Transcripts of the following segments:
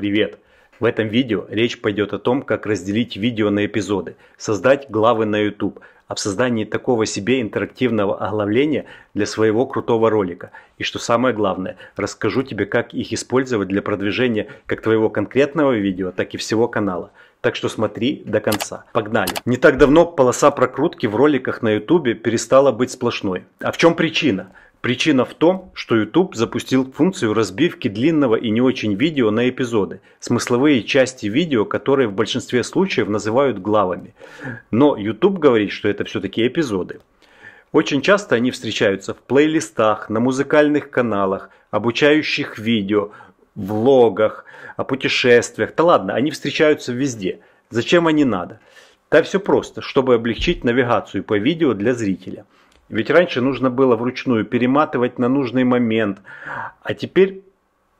Привет! В этом видео речь пойдет о том, как разделить видео на эпизоды, создать главы на YouTube, об создании такого себе интерактивного оглавления для своего крутого ролика. И что самое главное, расскажу тебе, как их использовать для продвижения как твоего конкретного видео, так и всего канала. Так что смотри до конца. Погнали. Не так давно полоса прокрутки в роликах на YouTube перестала быть сплошной. А в чем причина? Причина в том, что YouTube запустил функцию разбивки длинного и не очень видео на эпизоды, смысловые части видео, которые в большинстве случаев называют главами. Но YouTube говорит, что это все-таки эпизоды. Очень часто они встречаются в плейлистах, на музыкальных каналах, обучающих видео, влогах, о путешествиях. Да ладно, они встречаются везде. Зачем они надо? Да все просто, чтобы облегчить навигацию по видео для зрителя – ведь раньше нужно было вручную перематывать на нужный момент, а теперь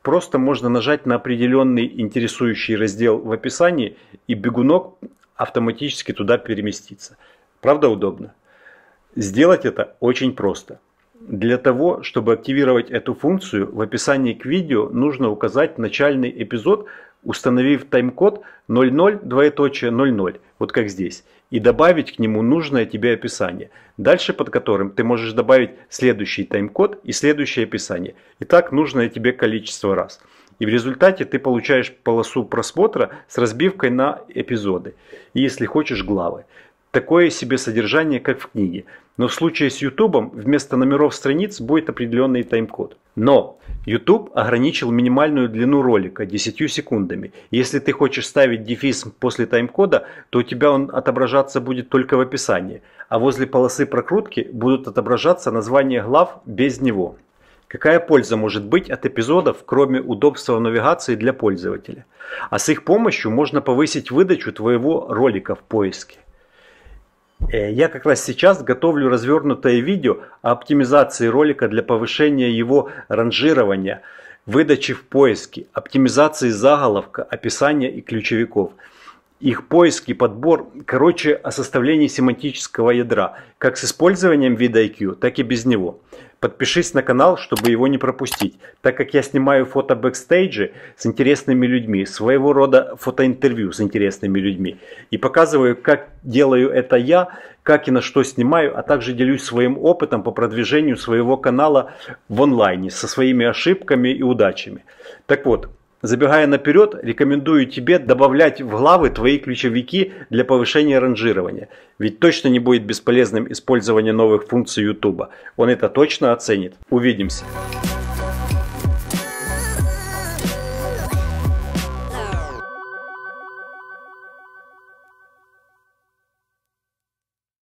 просто можно нажать на определенный интересующий раздел в описании и бегунок автоматически туда переместится. Правда удобно? Сделать это очень просто. Для того, чтобы активировать эту функцию, в описании к видео нужно указать начальный эпизод, установив тайм-код 00, вот как здесь – и добавить к нему нужное тебе описание, дальше под которым ты можешь добавить следующий тайм-код и следующее описание. И так нужное тебе количество раз. И в результате ты получаешь полосу просмотра с разбивкой на эпизоды, и если хочешь главы. Такое себе содержание, как в книге. Но в случае с YouTube вместо номеров страниц будет определенный тайм-код. Но YouTube ограничил минимальную длину ролика 10 секундами. Если ты хочешь ставить дефис после тайм-кода, то у тебя он отображаться будет только в описании, а возле полосы прокрутки будут отображаться названия глав без него. Какая польза может быть от эпизодов, кроме удобства навигации для пользователя? А с их помощью можно повысить выдачу твоего ролика в поиске. Э, я как раз сейчас готовлю развернутое видео о оптимизации ролика для повышения его ранжирования, выдачи в поиске, оптимизации заголовка, описания и ключевиков их поиск и подбор, короче, о составлении семантического ядра, как с использованием вида IQ, так и без него. Подпишись на канал, чтобы его не пропустить, так как я снимаю фото бэкстейджи с интересными людьми, своего рода фотоинтервью с интересными людьми. И показываю, как делаю это я, как и на что снимаю, а также делюсь своим опытом по продвижению своего канала в онлайне со своими ошибками и удачами. Так вот, Забегая наперед, рекомендую тебе добавлять в главы твои ключевики для повышения ранжирования. Ведь точно не будет бесполезным использование новых функций YouTube. Он это точно оценит. Увидимся.